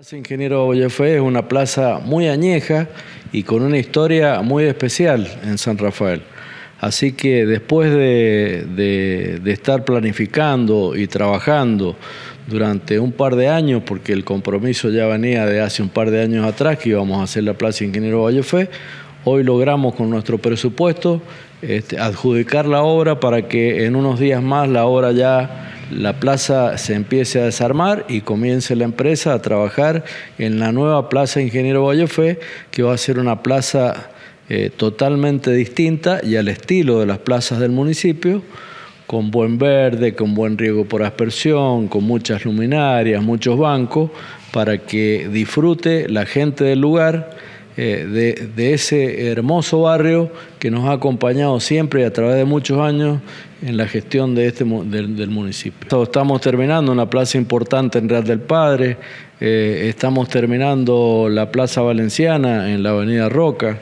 Plaza Ingeniero Vallefe es una plaza muy añeja y con una historia muy especial en San Rafael. Así que después de, estar planificando y trabajando durante un par de años, porque el compromiso ya venía de hace un par de años atrás que íbamos a hacer la Plaza Ingeniero Vallefe, hoy logramos con nuestro presupuesto este, adjudicar la obra para que en unos días más la obra ya la plaza se empiece a desarmar y comience la empresa a trabajar en la nueva plaza Ingeniero Vallefe, que va a ser una plaza eh, totalmente distinta y al estilo de las plazas del municipio, con buen verde, con buen riego por aspersión, con muchas luminarias, muchos bancos, para que disfrute la gente del lugar eh, de, ese hermoso barrio que nos ha acompañado siempre y a través de muchos años en la gestión de este, del, municipio. Estamos terminando una plaza importante en Real del Padre, eh, estamos terminando la Plaza Valenciana en la Avenida Roca.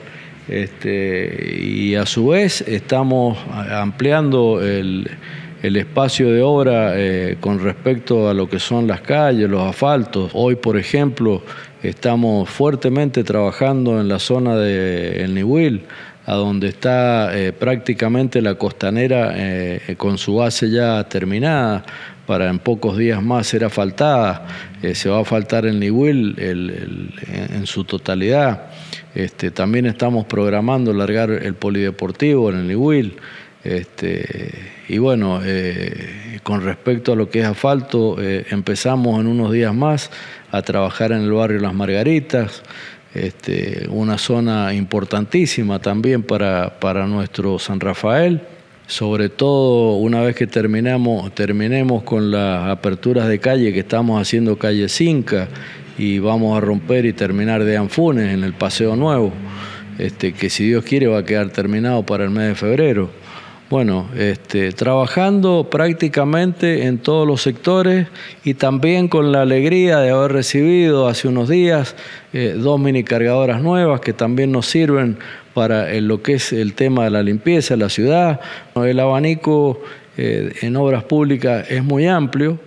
Este, y a su vez estamos ampliando el, el espacio de obra eh, con respecto a lo que son las calles, los asfaltos. Hoy, por ejemplo, estamos fuertemente trabajando en la zona de El Nihuil, a donde está eh, prácticamente la costanera eh, con su base ya terminada para en pocos días más ser asfaltada. se va a faltar el Nihuil en su totalidad. Este, también estamos programando largar el polideportivo en el Nihuil. Este, y bueno, eh, con respecto a lo que es asfalto, eh, empezamos en unos días más a trabajar en el barrio Las Margaritas, este, una zona importantísima también para, para nuestro San Rafael sobre todo una vez que terminamos, terminemos con las aperturas de calle que estamos haciendo calle Cinca y vamos a romper y terminar de Anfunes en el Paseo Nuevo, este, que si Dios quiere va a quedar terminado para el mes de febrero. Bueno, este, trabajando prácticamente en todos los sectores y también con la alegría de haber recibido hace unos días eh, dos mini cargadoras nuevas que también nos sirven para eh, lo que es el tema de la limpieza de la ciudad. El abanico eh, en obras públicas es muy amplio.